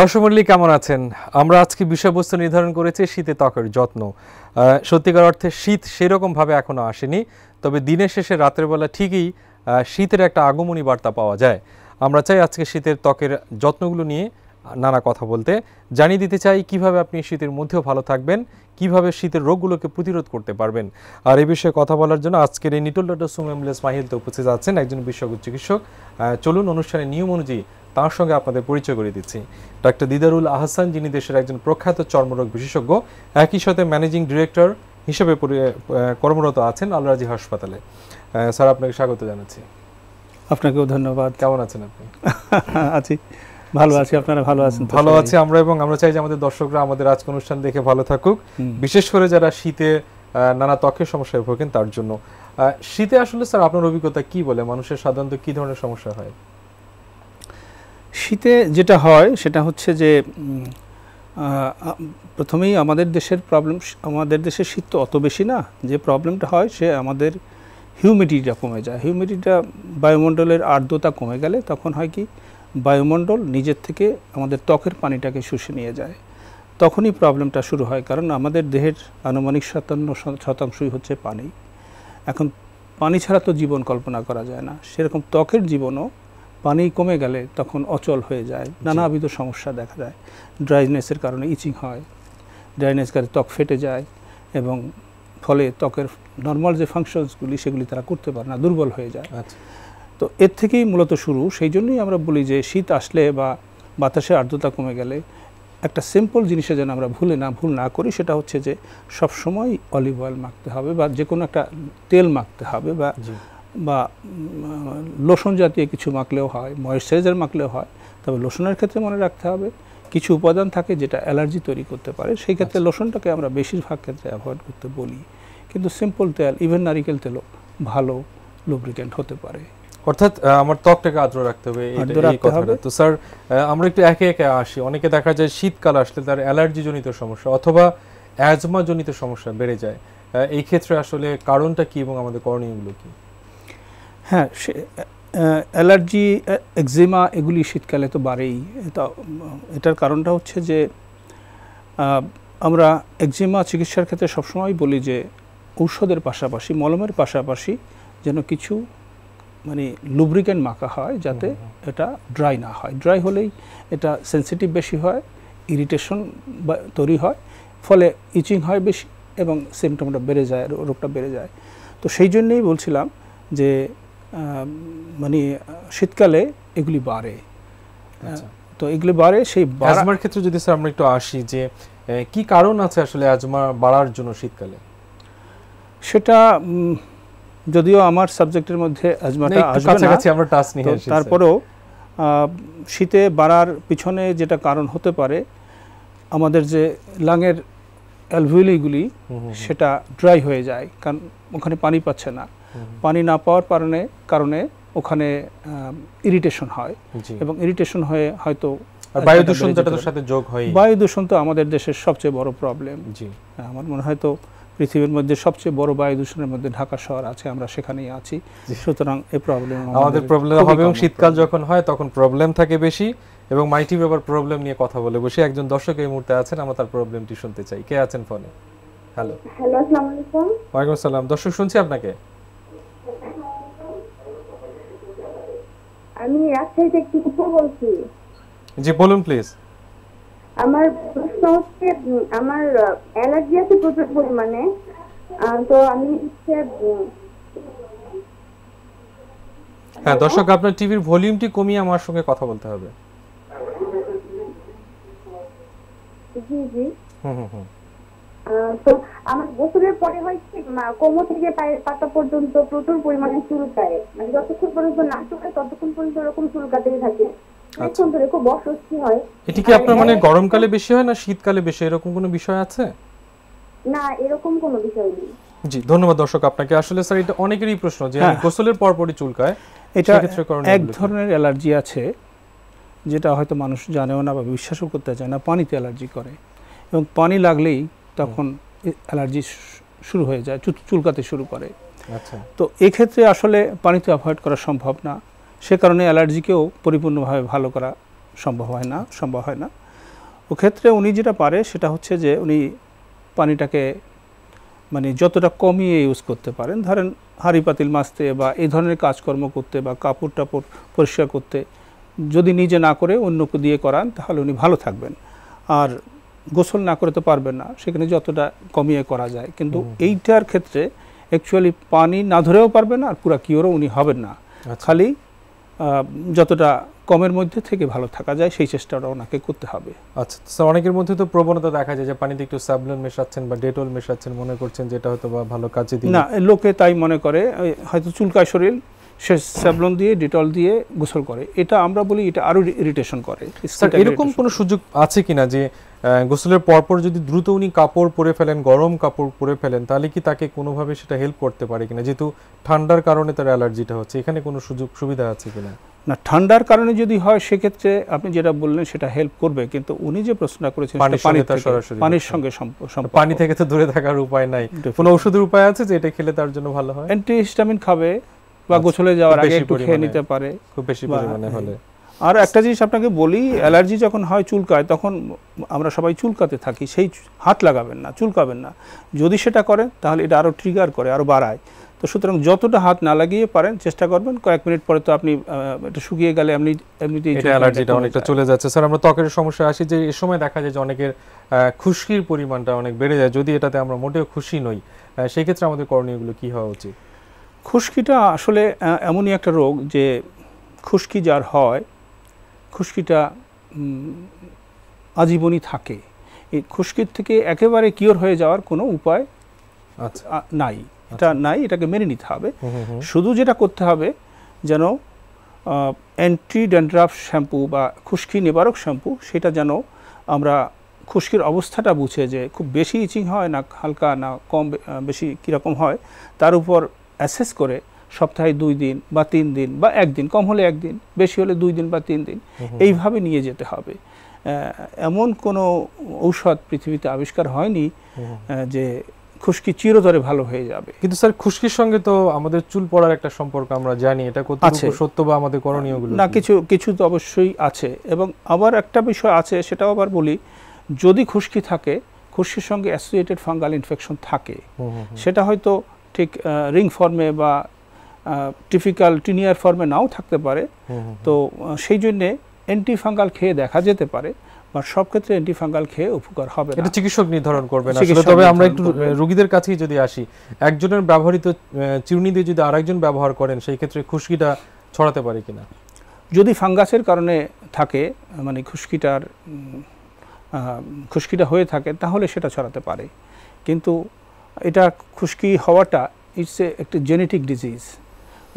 দর্শকমণ্ডলী কেমন আছেন আমরা আজকে বিষয়বস্তু নির্ধারণ করেছি শীতে ত্বকের যত্ন সত্যিকার অর্থে শীত সেরকমভাবে এখনও আসেনি তবে দিনের শেষে রাতের বেলা ঠিকই শীতের একটা আগমনী বার্তা পাওয়া যায় আমরা চাই আজকে শীতের ত্বকের যত্নগুলো নিয়ে নানা কথা বলতে জানিয়ে দিতে চাই কিভাবে আপনি শীতের মধ্যেও ভালো থাকবেন কিভাবে শীতের রোগগুলোকে প্রতিরোধ করতে পারবেন আর এই বিষয়ে কথা বলার জন্য আজকের এই নিটল ডক্টর সুমেমলেস মাহিল তো উপস্থিত আছেন একজন বিশেষজ্ঞ চিকিৎসক চলুন অনুষ্ঠানের নিয়ম অনুযায়ী তার সঙ্গে আপনাদের পরিচয় করে দিচ্ছি ডাক্তার দিদারুল আহসান যিনি দেশের একজন প্রখ্যাত চর্মরোগ বিশেষজ্ঞ একই সাথে ম্যানেজিং ডিরেক্টর হিসেবে কর্মরত আছেন আলরাজি হাসপাতালে স্যার আপনাকে স্বাগত জানাচ্ছি আপনাকেও ধন্যবাদ কেমন আছেন আপনি আছি ভালো আছি আপনারা ভালো আছেন ভালো আছি আমরা এবং আমরা চাই যে আমাদের দর্শকরা আমাদের আজকে অনুষ্ঠান দেখে ভালো থাকুক বিশেষ করে যারা শীতে নানা ত্বকের সমস্যায় ভোগেন তার জন্য শীতে আসলে স্যার আপনার অভিজ্ঞতা কি বলে মানুষের সাধারণত কি ধরনের সমস্যা হয় শীতে যেটা হয় সেটা হচ্ছে যে প্রথমেই আমাদের দেশের প্রবলেম আমাদের দেশে শীত তো অত বেশি না যে প্রবলেমটা হয় সে আমাদের হিউমিডিটিটা কমে যায় হিউমিডিটিটা বায়ুমণ্ডলের আর্দ্রতা কমে গেলে তখন হয় কি বায়ুমণ্ডল নিজের থেকে আমাদের ত্বকের পানিটাকে শুষে নিয়ে যায় তখনই প্রবলেমটা শুরু হয় কারণ আমাদের দেহের আনুমানিক সাতান্ন শতাংশই হচ্ছে পানি এখন পানি ছাড়া তো জীবন কল্পনা করা যায় না সেরকম ত্বকের জীবনও পানি কমে গেলে তখন অচল হয়ে যায় নানাবিধ সমস্যা দেখা যায় ড্রাইনেসের কারণে ইচিং হয় ড্রাইনেস কারণে ত্বক ফেটে যায় এবং ফলে ত্বকের নর্মাল যে ফাংশনসগুলি সেগুলি তারা করতে পারে না দুর্বল হয়ে যায় আচ্ছা। তো এর থেকেই মূলত শুরু সেই জন্যই আমরা বলি যে শীত আসলে বা বাতাসে আর্দ্রতা কমে গেলে একটা সিম্পল জিনিসে যেন আমরা ভুলে না ভুল না করি সেটা হচ্ছে যে সবসময় অলিভ অয়েল মাখতে হবে বা যে কোনো একটা তেল মাখতে হবে বা বা লোশন জাতীয় কিছু মাখলেও হয় ময়েশ্চারাইজার মাখলেও হয় তবে লোশনের ক্ষেত্রে মনে রাখতে হবে কিছু উপাদান থাকে যেটা অ্যালার্জি তৈরি করতে পারে সেই ক্ষেত্রে আচ্ছা। লোশনটাকে আমরা বেশিরভাগ ক্ষেত্রে অ্যাভয়েড করতে বলি কিন্তু সিম্পল তেল ইভেন নারিকেল তেলও ভালো লুব্রিকেন্ট হতে পারে অর্থাৎ আমার ত্বকটাকে আদ্র রাখতে হবে তো স্যার আমরা একটু একে একে আসি অনেকে দেখা যায় শীতকাল আসলে তার অ্যালার্জি জনিত সমস্যা অথবা অ্যাজমা জনিত সমস্যা বেড়ে যায় এই ক্ষেত্রে আসলে কারণটা কি এবং আমাদের করণীয়গুলো কি হ্যাঁ সে অ্যালার্জি একজিমা এগুলি শীতকালে তো বাড়েই তা এটার কারণটা হচ্ছে যে আমরা একজিমা চিকিৎসার ক্ষেত্রে সবসময় বলি যে ঔষধের পাশাপাশি মলমের পাশাপাশি যেন কিছু মানে লুব্রিকেন্ট মাখা হয় যাতে এটা ড্রাই না হয় ড্রাই হলেই এটা সেন্সিটিভ বেশি হয় ইরিটেশন তৈরি হয় ফলে ইচিং হয় বেশি এবং সিমটমটা বেড়ে যায় রোগটা বেড়ে যায় তো সেই জন্যেই বলছিলাম যে মানে শীতকালে এগুলি বাড়ে আচ্ছা। তো এগুলি বাড়ে সেই আজমার ক্ষেত্রে যদি স্যার আমরা একটু আসি যে কি কারণ আছে আসলে আজমা বাড়ার জন্য শীতকালে সেটা যদিও আমার সাবজেক্টের মধ্যে তারপরেও শীতে বাড়ার পিছনে যেটা কারণ হতে পারে আমাদের যে লাঙের অ্যালভিলিগুলি সেটা ড্রাই হয়ে যায় কারণ ওখানে পানি পাচ্ছে না পানি না পাওয়ার কারণে কারণে ওখানে ইরিটেশন হয় এবং ইরিটেশন হয়ে হয়তো বায়ু দূষণ সাথে যোগ হয় বায়ু দূষণ তো আমাদের দেশের সবচেয়ে বড় প্রবলেম জি আমার মনে হয় তো পৃথিবীর মধ্যে সবচেয়ে বড় বায়ু দূষণের মধ্যে ঢাকা শহর আছে আমরা সেখানেই আছি সুতরাং এই প্রবলেম আমাদের প্রবলেম হবে এবং শীতকাল যখন হয় তখন প্রবলেম থাকে বেশি এবং মাইটি ব্যাপার প্রবলেম নিয়ে কথা বলে বসে একজন দর্শক এই মুহূর্তে আছেন আমরা তার প্রবলেমটি শুনতে চাই কে আছেন ফোনে হ্যালো হ্যালো আসসালামু আলাইকুম ওয়া আলাইকুম আসসালাম দর্শক শুনছি আপনাকে আমি রাজশাহী থেকে কিছু বলছি জি বলুন প্লিজ আমার প্রশ্ন হচ্ছে আমার অ্যালার্জি আছে প্রচুর পরিমাণে তো আমি হচ্ছে হ্যাঁ দর্শক আপনার টিভির ভলিউমটি কমিয়ে আমার সঙ্গে কথা বলতে হবে জি জি হুম হুম হুম তো আমার গোসলের পরে হয় কি কোমর থেকে পায়ের পাতা পর্যন্ত প্রচুর পরিমাণে মানে যতক্ষণ পর্যন্ত না ততক্ষণ পর্যন্ত ওরকম থাকে আচ্ছা। ধরে খুব অস্বস্তি হয় এটি কি আপনার মানে হ্যাঁ। গরমকালে বেশি হয় না শীতকালে বেশি এরকম কোনো বিষয় আছে না এরকম কোনো বিষয় নেই জি ধন্যবাদ দর্শক আপনাকে আসলে স্যার এটা অনেকেরই প্রশ্ন যে হ্যাঁ। গোসলের পর পরই চুলকায় এটা এক ধরনের অ্যালার্জি আছে যেটা হয়তো মানুষ জানেও না বা বিশ্বাসও করতে চায় না পানিতে অ্যালার্জি করে এবং পানি লাগলেই তখন অ্যালার্জি শুরু হয়ে যায় চুলকাতে শুরু করে আচ্ছা তো এক্ষেত্রে আসলে পানিতে অ্যাভয়েড করা সম্ভব না সে কারণে অ্যালার্জিকেও পরিপূর্ণভাবে ভালো করা সম্ভব হয় না সম্ভব হয় না ও ক্ষেত্রে উনি যেটা পারে সেটা হচ্ছে যে উনি পানিটাকে মানে যতটা কমিয়ে ইউজ করতে পারেন ধরেন হাঁড়ি পাতিল মাজতে বা এই ধরনের কাজকর্ম করতে বা কাপড় টাপড় পরিষ্কার করতে যদি নিজে না করে অন্যকে দিয়ে করান তাহলে উনি ভালো থাকবেন আর গোসল না করতে পারবে না সেখানে যতটা কমিয়ে করা যায় কিন্তু এইটার ক্ষেত্রে অ্যাকচুয়ালি পানি না ধরেও পারবে না আর পুরা কিওরও উনি হবেন না আচ্ছা। খালি যতটা কমের মধ্যে থেকে ভালো থাকা যায় সেই চেষ্টাটা ওনাকে করতে হবে আচ্ছা অনেকের মধ্যে তো প্রবণতা দেখা যায় যে পানিতে একটু স্যাবলন মেশাচ্ছেন বা ডেটল মেশাচ্ছেন মনে করছেন যেটা হয়তো বা ভালো কাজে দিবে না লোকে তাই মনে করে হয়তো চুলকায় শরীর সে স্যাবলন দিয়ে ডেটল দিয়ে গোসল করে এটা আমরা বলি এটা আরও ইরিটেশন করে এরকম কোনো সুযোগ আছে কিনা যে গোসলের পরপর যদি দ্রুত উনি কাপড় পরে ফেলেন গরম কাপড় পরে ফেলেন তাহলে কি তাকে কোনোভাবে সেটা হেল্প করতে পারে কিনা যেহেতু ঠান্ডার কারণে তার অ্যালার্জিটা হচ্ছে এখানে কোনো সুযোগ সুবিধা আছে কিনা না ঠান্ডার কারণে যদি হয় সেক্ষেত্রে আপনি যেটা বললেন সেটা হেল্প করবে কিন্তু উনি যে প্রশ্নটা করেছেন পানি সরাসরি পানির সঙ্গে সম্পর্ক পানি থেকে তো দূরে থাকার উপায় নাই কোনো ওষুধের উপায় আছে যে এটা খেলে তার জন্য ভালো হয় অ্যান্টিহিস্টামিন খাবে বা আচ্ছা, গোসলে যাওয়ার আগে একটু খেয়ে নিতে পারে খুব বেশি পরিমাণে হলে আর একটা জিনিস আপনাকে বলি অ্যালার্জি যখন হয় চুলকায় তখন আমরা সবাই চুলকাতে থাকি সেই হাত লাগাবেন না চুলকাবেন না যদি সেটা করেন তাহলে এটা আরও ট্রিগার করে আরও বাড়ায় তো সুতরাং যতটা হাত না লাগিয়ে পারেন চেষ্টা করবেন কয়েক মিনিট পরে তো আপনি এটা শুকিয়ে গেলে এমনি এমনিতেই অ্যালার্জিটা অনেকটা চলে যাচ্ছে স্যার আমরা ত্বকের সমস্যা আসি যে এ সময় দেখা যায় যে অনেকের খুশকির পরিমাণটা অনেক বেড়ে যায় যদি এটাতে আমরা মোটেও খুশি নই সেই ক্ষেত্রে আমাদের করণীয়গুলো কী হওয়া উচিত খুশকিটা আসলে এমনই একটা রোগ যে খুশকি যার হয় খুশকিটা আজীবনই থাকে এই খুশকির থেকে একেবারে কিওর হয়ে যাওয়ার কোনো উপায় আচ্ছা। নাই এটা আচ্ছা। নাই এটাকে মেনে নিতে হবে শুধু যেটা করতে হবে যেন অ্যান্টি ড্যান্ড্রাফ শ্যাম্পু বা খুশকি নিবারক শ্যাম্পু সেটা যেন আমরা খুশকির অবস্থাটা বুঝে যে খুব বেশি ইচিং হয় না হালকা না কম বেশি কীরকম হয় তার উপর অ্যাসেস করে সপ্তাহে দুই দিন বা তিন দিন বা একদিন কম হলে একদিন বেশি হলে দুই দিন বা তিন দিন এইভাবে নিয়ে যেতে হবে এমন কোনো ঔষধ পৃথিবীতে আবিষ্কার হয়নি যে খুশকি চিরতরে ভালো হয়ে যাবে কিন্তু স্যার খুশকির সঙ্গে তো আমাদের চুল পড়ার একটা সম্পর্ক আমরা জানি এটা কতটুকু সত্য বা আমাদের করণীয় না কিছু কিছু তো অবশ্যই আছে এবং আবার একটা বিষয় আছে সেটাও আবার বলি যদি খুশকি থাকে খুশকির সঙ্গে অ্যাসোসিয়েটেড ফাঙ্গাল ইনফেকশন থাকে সেটা হয়তো ঠিক রিং ফর্মে বা টিপিক্যাল টিনিয়ার ফর্মে নাও থাকতে পারে তো সেই জন্যে অ্যান্টিফাঙ্গাল খেয়ে দেখা যেতে পারে বা সব ক্ষেত্রে অ্যান্টিফাঙ্গাল খেয়ে উপকার হবে এটা চিকিৎসক নির্ধারণ করবে না তবে আমরা একটু রোগীদের কাছেই যদি আসি একজনের ব্যবহৃত চিরুনি দিয়ে যদি আরেকজন ব্যবহার করেন সেই ক্ষেত্রে খুশকিটা ছড়াতে পারে কিনা যদি ফাঙ্গাসের কারণে থাকে মানে খুশকিটার খুশকিটা হয়ে থাকে তাহলে সেটা ছড়াতে পারে কিন্তু এটা খুশকি হওয়াটা ইটস এ একটি জেনেটিক ডিজিজ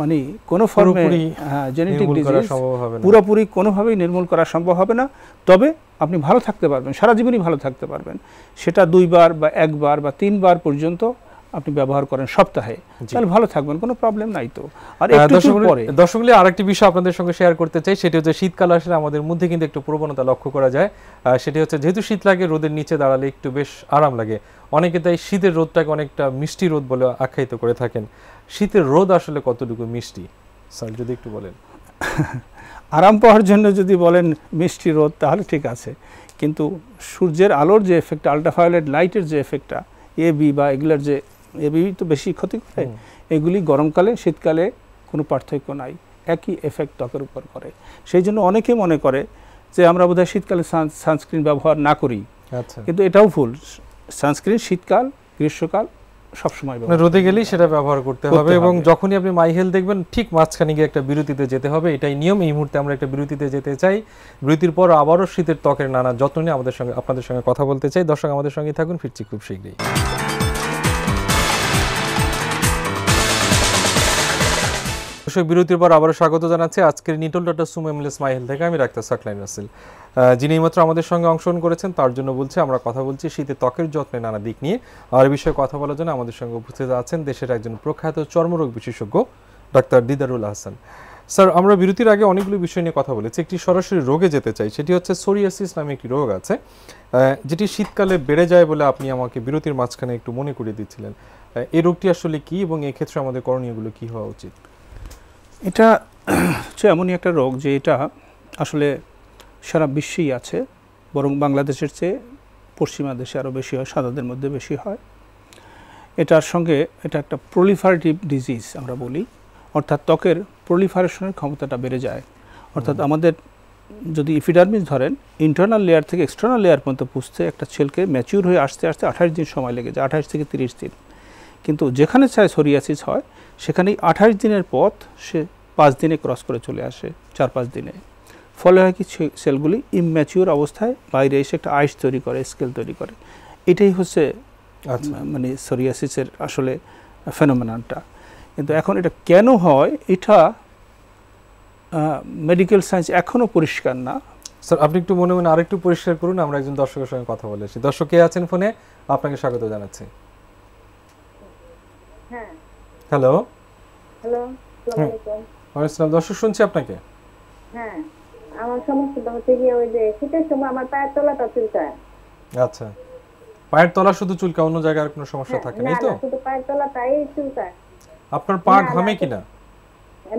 মানে কোনো ফর্মে জেনেটিক ডিজিজ পুরোপুরি কোনোভাবেই নির্মূল করা সম্ভব হবে না তবে আপনি ভালো থাকতে পারবেন সারা জীবনই ভালো থাকতে পারবেন সেটা দুইবার বা একবার বা তিনবার পর্যন্ত আপনি ব্যবহার করেন সপ্তাহে তাহলে ভালো থাকবেন কোনো প্রবলেম নাই তো আর একটু পরে দর্শকগুলি আরেকটি বিষয় আপনাদের সঙ্গে শেয়ার করতে চাই সেটি হচ্ছে শীতকাল আসলে আমাদের মধ্যে কিন্তু একটু প্রবণতা লক্ষ্য করা যায় সেটি হচ্ছে যেহেতু শীত লাগে রোদের নিচে দাঁড়ালে একটু বেশ আরাম লাগে অনেকে তাই শীতের রোদটাকে অনেকটা মিষ্টি রোদ বলে আখ্যায়িত করে থাকেন শীতের রোদ আসলে কতটুকু মিষ্টি স্যার যদি একটু বলেন আরাম পাওয়ার জন্য যদি বলেন মিষ্টি রোদ তাহলে ঠিক আছে কিন্তু সূর্যের আলোর যে এফেক্ট আলট্রাভায়োলেট লাইটের যে এফেক্টটা এ বি বা এগুলোর যে এ বি তো বেশি ক্ষতি করে এগুলি গরমকালে শীতকালে কোনো পার্থক্য নাই একই এফেক্ট ত্বকের উপর করে সেই জন্য অনেকে মনে করে যে আমরা বোধহয় শীতকালে সানস্ক্রিন ব্যবহার না করি আচ্ছা। কিন্তু এটাও ভুল সানস্ক্রিন শীতকাল গ্রীষ্মকাল সবসময় মানে রোদে গেলেই সেটা ব্যবহার করতে হবে এবং যখনই আপনি মাই দেখবেন ঠিক মাঝখানে গিয়ে একটা বিরতিতে যেতে হবে এটাই নিয়ম এই মুহূর্তে আমরা একটা বিরতিতে যেতে চাই বিরতির পর আবারও শীতের ত্বকের নানা যত্ন নিয়ে আমাদের সঙ্গে আপনাদের সঙ্গে কথা বলতে চাই দর্শক আমাদের সঙ্গে থাকুন ফিরছি খুব শীঘ্রই দর্শক বিরতির পর আবারও স্বাগত জানাচ্ছি আজকের নিটল ডাটা সুম এমএলএস মাইহেল থেকে আমি ডাক্তার সাকলাইন রাসেল যিনি এইমাত্র আমাদের সঙ্গে অংশগ্রহণ করেছেন তার জন্য বলছি আমরা কথা বলছি শীতে ত্বকের যত্নে নানা দিক নিয়ে আর বিষয়ে কথা বলার জন্য আমাদের সঙ্গে উপস্থিত আছেন দেশের একজন প্রখ্যাত চর্মরোগ বিশেষজ্ঞ ডাক্তার দিদারুল হাসান স্যার আমরা বিরতির আগে অনেকগুলো বিষয় নিয়ে কথা বলেছি একটি সরাসরি রোগে যেতে চাই সেটি হচ্ছে সোরিয়াসিস নামে একটি রোগ আছে যেটি শীতকালে বেড়ে যায় বলে আপনি আমাকে বিরতির মাঝখানে একটু মনে করিয়ে দিচ্ছিলেন এই রোগটি আসলে কি এবং এক্ষেত্রে আমাদের করণীয়গুলো কি হওয়া উচিত এটা হচ্ছে এমনই একটা রোগ যে এটা আসলে সারা বিশ্বেই আছে বরং বাংলাদেশের চেয়ে পশ্চিমা দেশে আরও বেশি হয় সাদাদের মধ্যে বেশি হয় এটার সঙ্গে এটা একটা প্রলিফারেটিভ ডিজিজ আমরা বলি অর্থাৎ ত্বকের প্রলিফারেশনের ক্ষমতাটা বেড়ে যায় অর্থাৎ আমাদের যদি ইফিডারমিস ধরেন ইন্টারনাল লেয়ার থেকে এক্সটার্নাল লেয়ার পর্যন্ত পুষতে একটা ছেলেকে ম্যাচিউর হয়ে আসতে আসতে আঠাশ দিন সময় লেগে যায় আঠাশ থেকে তিরিশ দিন কিন্তু যেখানে চায় সোরিয়াসিস হয় সেখানেই আঠাশ দিনের পথ সে পাঁচ দিনে ক্রস করে চলে আসে চার পাঁচ দিনে ফলে হয় কি সেলগুলি ইম্যাচিওর অবস্থায় বাইরে এসে একটা আইস তৈরি করে স্কেল তৈরি করে এটাই হচ্ছে আচ্ছা। মানে সোরিয়াসিসের আসলে ফেনোমেনটা কিন্তু এখন এটা কেন হয় এটা মেডিকেল সায়েন্স এখনও পরিষ্কার না স্যার আপনি একটু মনে মনে আরেকটু পরিষ্কার করুন আমরা একজন দর্শকের সঙ্গে কথা বলেছি দর্শক কে আছেন ফোনে আপনাকে স্বাগত জানাচ্ছি হ্যাঁ। হ্যালো হ্যালো আসসালামু আলাইকুম আসসালাম দর্শক শুনছি আপনাকে হ্যাঁ আমার সমস্যাটা হচ্ছে কি ওই যে শীতের সময় আমার পায়ের তলাটা চুলকায় আচ্ছা পায়ের তলা শুধু চুলকায় অন্য জায়গায় আর কোনো সমস্যা হ্যাঁ, থাকে না তো শুধু পায়ের তলাটাই চুলকায় আপনার পা ঘামে কিনা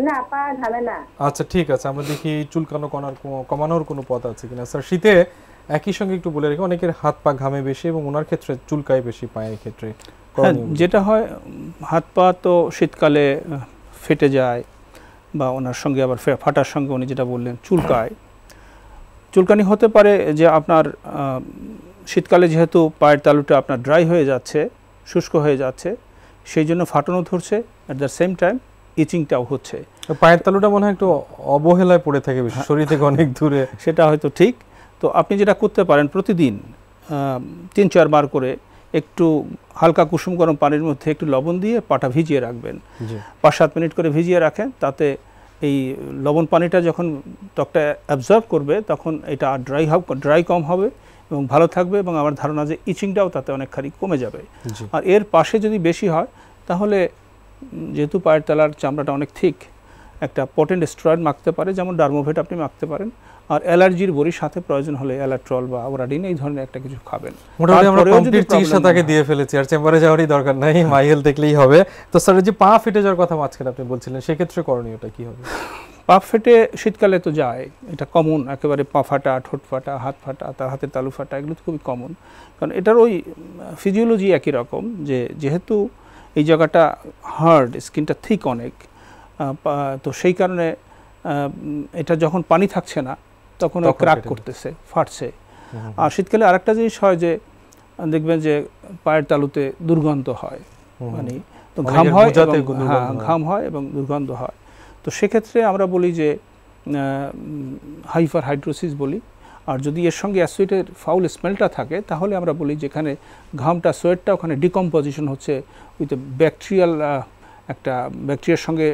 না পা ঘামে না আচ্ছা ঠিক আছে আমরা দেখি চুলকানো কমানোর কোনো পথ আছে কিনা স্যার শীতে একই সঙ্গে একটু বলে রাখি অনেকের হাত পা ঘামে বেশি এবং ওনার ক্ষেত্রে চুলকায় বেশি পায়ের ক্ষেত্রে হ্যাঁ, যেটা হয় হাত পা তো শীতকালে ফেটে যায় বা ওনার সঙ্গে আবার ফাটার সঙ্গে উনি যেটা বললেন চুলকায় চুলকানি হতে পারে যে আপনার শীতকালে যেহেতু পায়ের তালুটা আপনার ড্রাই হয়ে যাচ্ছে শুষ্ক হয়ে যাচ্ছে সেই জন্য ফাটানো ধরছে অ্যাট দ্য সেম টাইম ইচিংটাও হচ্ছে পায়ের তালুটা মনে হয় একটু অবহেলায় পড়ে থাকে হ্যাঁ। শরীর থেকে অনেক দূরে সেটা হয়তো ঠিক তো আপনি যেটা করতে পারেন প্রতিদিন তিন চারবার করে একটু হালকা কুসুম গরম পানির মধ্যে একটু লবণ দিয়ে পাটা ভিজিয়ে রাখবেন পাঁচ সাত মিনিট করে ভিজিয়ে রাখেন তাতে এই লবণ পানিটা যখন ত্বকটা অ্যাবজর্ব করবে তখন এটা ড্রাই হব ড্রাই কম হবে এবং ভালো থাকবে এবং আমার ধারণা যে ইচিংটাও তাতে অনেকখানি কমে যাবে আর এর পাশে যদি বেশি হয় তাহলে যেহেতু পায়ের তলার চামড়াটা অনেক ঠিক একটা পটেন্ট স্ট্রয়েড মাখতে পারে যেমন ডার্মোভেট আপনি মাখতে পারেন আর অ্যালার্জির বড়ির সাথে প্রয়োজন হলে অ্যালাট্রল বা ওরাডিন এই ধরনের একটা কিছু খাবেন মোটামুটি আমরা কমপ্লিট চিকিৎসা তাকে দিয়ে ফেলেছি আর চেম্বারে যাওয়ারই দরকার নাই মাই হেলথ দেখলেই হবে তো স্যার যে পা ফেটে যাওয়ার কথা আজকে আপনি বলছিলেন সেক্ষেত্রে করণীয়টা কি হবে পা ফেটে শীতকালে তো যায় এটা কমন একেবারে পা ফাটা ঠোঁট ফাটা হাত ফাটা তার হাতে তালু ফাটা এগুলো তো খুবই কমন কারণ এটার ওই ফিজিওলজি একই রকম যে যেহেতু এই জায়গাটা হার্ড স্কিনটা থিক অনেক তো সেই কারণে এটা যখন পানি থাকছে না তখন ক্র্যাক করতেছে ফাটছে আর শীতকালে আরেকটা জিনিস হয় যে দেখবেন যে পায়ের তালুতে দুর্গন্ধ হয় মানে তো ঘাম হয় হ্যাঁ ঘাম হয় এবং দুর্গন্ধ হয় তো সেক্ষেত্রে আমরা বলি যে হাইফার হাইড্রোসিস বলি আর যদি এর সঙ্গে অ্যাসোয়েটের ফাউল স্মেলটা থাকে তাহলে আমরা বলি যেখানে ঘামটা সোয়েটটা ওখানে ডিকম্পোজিশন হচ্ছে উইথ ব্যাকটেরিয়াল একটা ব্যাকটেরিয়ার সঙ্গে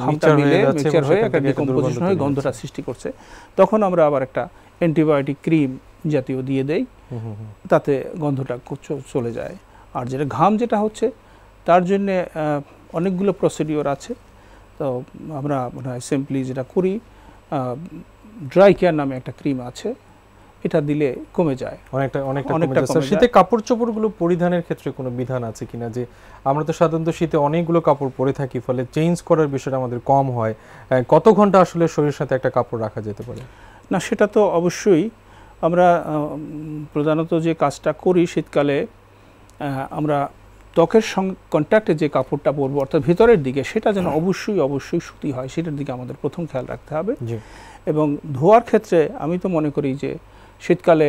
ঘামটা মিলে মিক্সচার হয়ে একটা ডিকম্পোজিশন হয়ে গন্ধটা সৃষ্টি করছে তখন আমরা আবার একটা অ্যান্টিবায়োটিক ক্রিম জাতীয় দিয়ে দেই তাতে গন্ধটা চলে যায় আর যেটা ঘাম যেটা হচ্ছে তার জন্য অনেকগুলো প্রসিডিওর আছে তো আমরা সিম্পলি যেটা করি ড্রাই কেয়ার নামে একটা ক্রিম আছে এটা দিলে কমে যায় অনেকটা অনেকটা কমে যায় স্যার শীতে কাপড় চোপড়গুলো পরিধানের ক্ষেত্রে কোনো বিধান আছে কিনা যে আমরা তো সাধারণত শীতে অনেকগুলো কাপড় পরে থাকি ফলে চেঞ্জ করার বিষয়টা আমাদের কম হয় কত ঘন্টা আসলে শরীরের সাথে একটা কাপড় রাখা যেতে পারে না সেটা তো অবশ্যই আমরা প্রধানত যে কাজটা করি শীতকালে আমরা ত্বকের সঙ্গে কন্ট্যাক্টে যে কাপড়টা পরবো অর্থাৎ ভেতরের দিকে সেটা যেন হ্যাঁ। অবশ্যই অবশ্যই সুতি হয় সেটার দিকে আমাদের প্রথম খেয়াল রাখতে হবে এবং ধোয়ার ক্ষেত্রে আমি তো মনে করি যে শীতকালে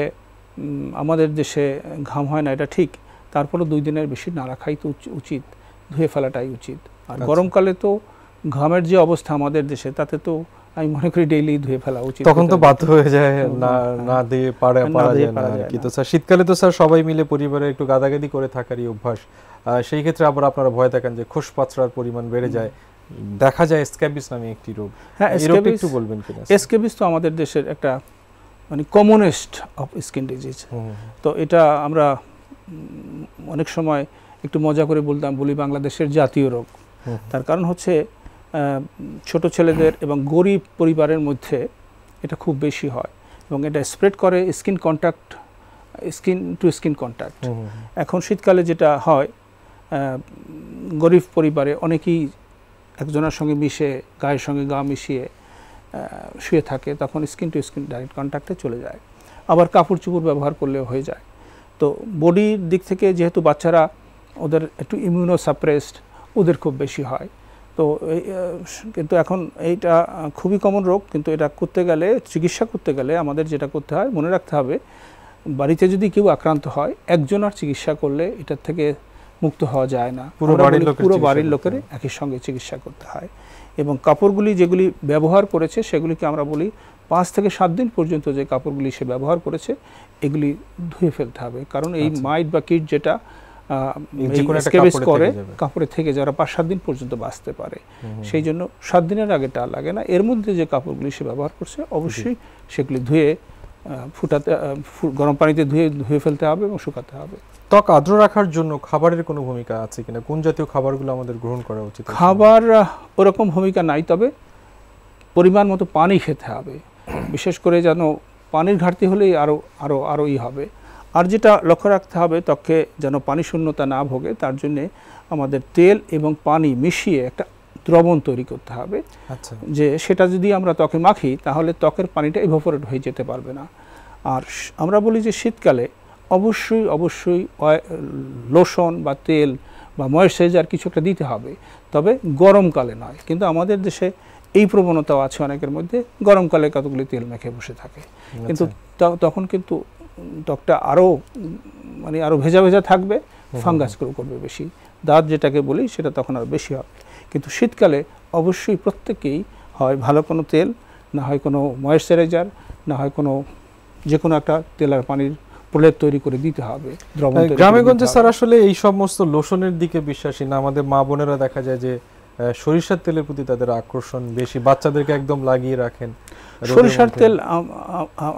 আমাদের দেশে ঘাম হয় না এটা ঠিক তারপরে দুই দিনের বেশি না রাখাই তো উচিত ধুয়ে ফেলাটাই উচিত আর আচ্ছা। গরমকালে তো ঘামের যে অবস্থা আমাদের দেশে তাতে তো আমি মনে করি ডেইলি ধুয়ে ফেলা উচিত তখন তো বাধ্য হয়ে যায় না হ্যাঁ। না দিয়ে পারে পারা যায় না কি তো স্যার শীতকালে তো স্যার সবাই মিলে পরিবারে একটু গাদাগাদি করে থাকারই অভ্যাস সেই ক্ষেত্রে আবার আপনারা ভয় থাকেন যে খোসপাচড়ার পরিমাণ বেড়ে যায় দেখা যায় স্ক্যাবিস নামে একটি রোগ হ্যাঁ একটু বলবেন কিনা স্ক্যাবিস তো আমাদের দেশের একটা মানে কমনেস্ট অফ স্কিন ডিজিজ তো এটা আমরা অনেক সময় একটু মজা করে বলতাম বলি বাংলাদেশের জাতীয় রোগ তার কারণ হচ্ছে ছোট ছেলেদের এবং গরিব পরিবারের মধ্যে এটা খুব বেশি হয় এবং এটা স্প্রেড করে skin contact skin to skin contact এখন শীতকালে যেটা হয় গরিব পরিবারে অনেকেই একজনের সঙ্গে মিশে গায়ের সঙ্গে গা মিশিয়ে শুয়ে থাকে তখন স্কিন টু স্কিন ডাইরেক্ট কন্ট্যাক্টে চলে যায় আবার কাপড় চুপড় ব্যবহার করলেও হয়ে যায় তো বডির দিক থেকে যেহেতু বাচ্চারা ওদের একটু ইমিউনো সাপ্রেসড ওদের খুব বেশি হয় তো কিন্তু এখন এইটা খুবই কমন রোগ কিন্তু এটা করতে গেলে চিকিৎসা করতে গেলে আমাদের যেটা করতে হয় মনে রাখতে হবে বাড়িতে যদি কেউ আক্রান্ত হয় একজন আর চিকিৎসা করলে এটার থেকে মুক্ত হওয়া যায় না পুরো বাড়ির লোকের একই সঙ্গে চিকিৎসা করতে হয় এবং কাপড়গুলি যেগুলি ব্যবহার করেছে সেগুলিকে আমরা বলি পাঁচ থেকে সাত দিন পর্যন্ত যে কাপড়গুলি সে ব্যবহার করেছে এগুলি ধুয়ে ফেলতে হবে কারণ এই আচ্ছা। মাইট বা কিট যেটা করে কাপড়ে থেকে যারা পাঁচ সাত দিন পর্যন্ত বাঁচতে পারে সেই জন্য সাত দিনের আগে টা লাগে না এর মধ্যে যে কাপড়গুলি সে ব্যবহার করছে অবশ্যই সেগুলি ধুয়ে ফুটাতে গরম পানিতে ধুয়ে ধুয়ে ফেলতে হবে এবং শুকাতে হবে ত্বক আর্দ্র রাখার জন্য খাবারের কোনো ভূমিকা আছে কিনা কোন জাতীয় খাবারগুলো আমাদের গ্রহণ করা উচিত খাবার ওরকম ভূমিকা নাই তবে পরিমাণ মতো পানি খেতে হবে বিশেষ করে যেন পানির ঘাটতি হলেই আরও আরও ই হবে আর যেটা লক্ষ্য রাখতে হবে ত্বকে যেন পানি শূন্যতা না ভোগে তার জন্যে আমাদের তেল এবং পানি মিশিয়ে একটা দ্রবণ তৈরি করতে হবে আচ্ছা। যে সেটা যদি আমরা ত্বকে মাখি তাহলে ত্বকের পানিটা ইভোপোরেট হয়ে যেতে পারবে না আর আমরা বলি যে শীতকালে অবশ্যই অবশ্যই লোশন বা তেল বা ময়েশ্চারাইজার কিছু একটা দিতে হবে তবে গরমকালে নয় কিন্তু আমাদের দেশে এই প্রবণতাও আছে অনেকের মধ্যে গরমকালে কতগুলি তেল মেখে বসে থাকে আচ্ছা। কিন্তু তখন কিন্তু ত্বকটা আরও মানে আরও ভেজা ভেজা থাকবে ফাঙ্গাস গ্রো করবে বেশি দাঁত যেটাকে বলি সেটা তখন আর বেশি হবে কিন্তু শীতকালে অবশ্যই প্রত্যেকেই হয় ভালো কোনো তেল না হয় কোনো ময়েশ্চারাইজার না হয় কোনো যে কোনো একটা তেল আর পানির প্রলেপ তৈরি করে দিতে হবে গ্রামেগঞ্জে স্যার আসলে এই সমস্ত লোশনের দিকে বিশ্বাসী না আমাদের মা বোনেরা দেখা যায় যে সরিষার তেলের প্রতি তাদের আকর্ষণ বেশি বাচ্চাদেরকে একদম লাগিয়ে রাখেন সরিষার তেল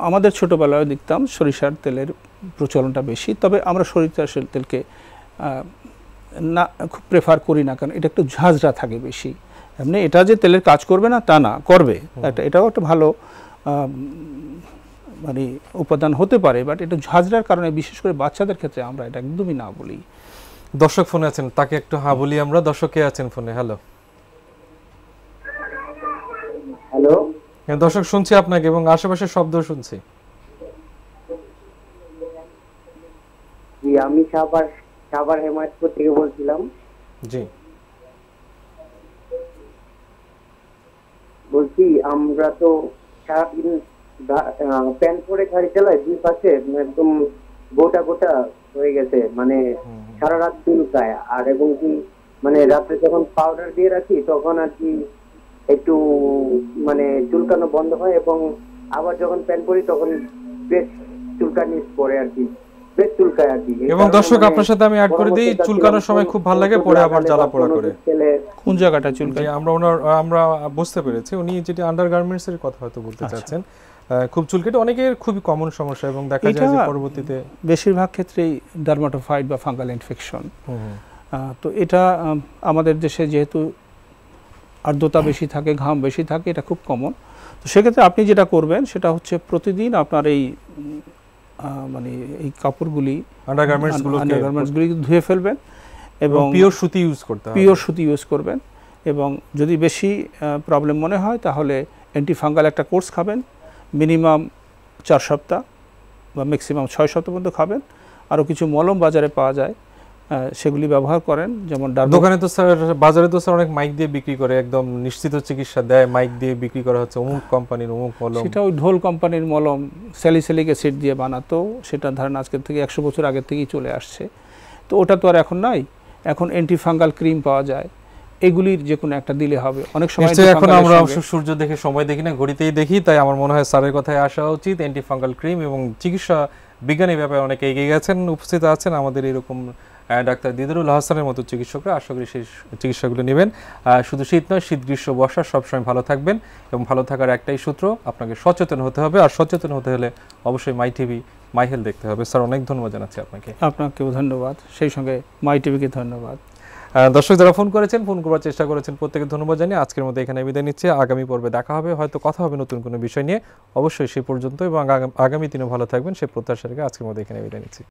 আমাদের ছোটোবেলায় দেখতাম সরিষার তেলের প্রচলনটা বেশি তবে আমরা সরিষার তেলকে না খুব প্রেফার করি না কারণ এটা একটু ঝাঁঝরা থাকে বেশি এমনি এটা যে তেলের কাজ করবে না তা না করবে একটা এটাও একটা ভালো মানে উপাদান হতে পারে বাট এটা ঝাঁঝরার কারণে বিশেষ করে বাচ্চাদের ক্ষেত্রে আমরা এটা একদমই না বলি দর্শক ফোনে আছেন তাকে একটু হা বলি আমরা দর্শকে আছেন ফোনে হ্যালো হ্যালো হ্যাঁ দর্শক শুনছি আপনাকে এবং আশেপাশের শব্দ শুনছি আমি সাবার সাভার হেমায়তপুর থেকে বলছিলাম জি বলছি আমরা তো সারাদিন প্যান্ট পরে গাড়ি চালাই দুই পাশে একদম গোটা গোটা হয়ে গেছে মানে সারা রাত দিন চুলকায় আর এবং কি মানে রাত্রে যখন পাউডার দিয়ে রাখি তখন আর কি একটু মানে চুলকানো বন্ধ হয় এবং আবার যখন প্যান্ট পরি তখন বেশ চুলকানি পরে আর কি এবং দর্শক আপনার সাথে আমি অ্যাড করে দিই চুলকানোর সময় খুব ভালো লাগে পরে আবার জ্বালা পোড়া করে কোন জায়গাটা চুলকায় আমরা ওনার আমরা বুঝতে পেরেছি উনি যেটি আন্ডারগার্মেন্টস এর কথা হয়তো বলতে আচ্ছা। চাচ্ছেন খুব চুলকেটে অনেকের খুবই কমন সমস্যা এবং দেখা যায় যে পরবর্তীতে বেশিরভাগ ক্ষেত্রেই ডার্মাটোফাইট বা ফাঙ্গাল ইনফেকশন তো এটা আমাদের দেশে যেহেতু আর্দ্রতা বেশি থাকে ঘাম বেশি থাকে এটা খুব কমন তো সেক্ষেত্রে আপনি যেটা করবেন সেটা হচ্ছে প্রতিদিন আপনার এই মানে এই কাপড়গুলি আন্ডারগার্মেন্টসগুলি ধুয়ে ফেলবেন এবং পিওর সুতি ইউজ করতে পিওর সুতি ইউজ করবেন এবং যদি বেশি প্রবলেম মনে হয় তাহলে অ্যান্টিফাঙ্গাল একটা কোর্স খাবেন মিনিমাম চার সপ্তাহ বা ম্যাক্সিমাম ছয় সপ্তাহ পর্যন্ত খাবেন আরও কিছু মলম বাজারে পাওয়া যায় সেগুলি ব্যবহার করেন যেমন দোকানে তো স্যার বাজারে তো স্যার অনেক মাইক দিয়ে বিক্রি করে একদম নিশ্চিত চিকিৎসা দেয় মাইক দিয়ে বিক্রি করা হচ্ছে অমুক কোম্পানির অমুক মলম সেটা ওই ঢোল কোম্পানির মলম স্যালিসেলিক অ্যাসিড দিয়ে বানাতো সেটা ধরেন আজকের থেকে একশো বছর আগের থেকেই চলে আসছে তো ওটা তো আর এখন নাই এখন অ্যান্টিফাঙ্গাল ক্রিম পাওয়া যায় এগুলির যে কোনো একটা দিলে হবে অনেক সময় এখন আমরা অবশ্য সূর্য দেখে সময় দেখি না ঘড়িতেই দেখি তাই আমার মনে হয় স্যারের কথায় আসা উচিত অ্যান্টিফাঙ্গাল ক্রিম এবং চিকিৎসা বিজ্ঞানী ব্যাপারে অনেকে এগিয়ে গেছেন উপস্থিত আছেন আমাদের এরকম ডাক্তার দিদুরুল হাসানের মতো চিকিৎসকরা আশা করি সেই চিকিৎসাগুলো নেবেন শুধু শীত নয় শীত গ্রীষ্ম বর্ষা সবসময় ভালো থাকবেন এবং ভালো থাকার একটাই সূত্র আপনাকে সচেতন হতে হবে আর সচেতন হতে হলে অবশ্যই মাই টিভি মাই হেল দেখতে হবে স্যার অনেক ধন্যবাদ জানাচ্ছি আপনাকে আপনাকেও ধন্যবাদ সেই সঙ্গে মাই টিভিকে ধন্যবাদ দর্শক যারা ফোন করেছেন ফোন করার চেষ্টা করেছেন প্রত্যেকের ধন্যবাদ জানিয়ে আজকের মধ্যে এখানে বিদায় নিচ্ছে আগামী পর্বে দেখা হবে হয়তো কথা হবে নতুন কোনো বিষয় নিয়ে অবশ্যই সে পর্যন্ত এবং আগামী দিনও ভালো থাকবেন সে প্রত্যাশা রেখে আজকের মধ্যে এখানে বিদায় নিচ্ছি